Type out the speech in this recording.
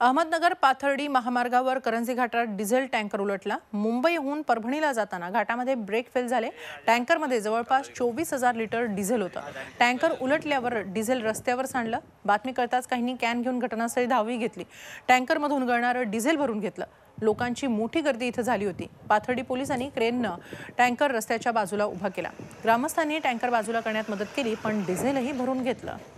अहमदनगर पाथर्डी महामार्गावर करंजी घाटात diesel tanker उलटला मुंबईहून परभणीला जाताना घाटामध्ये ब्रेक फेल झाले टँकरमध्ये जवळपास चोवीस हजार लिटर डिझेल होतं टँकर उलटल्यावर डिझेल रस्त्यावर सांडलं बातमी कळताच काहींनी कॅन घेऊन घटनास्थळी धावी घेतली टँकरमधून गळणारं डिझेल भरून घेतलं लोकांची मोठी गर्दी इथं झाली होती पाथर्डी पोलिसांनी क्रेननं टँकर रस्त्याच्या बाजूला उभा केला ग्रामस्थांनी टँकर बाजूला करण्यात मदत केली पण डिझेलही भरून घेतलं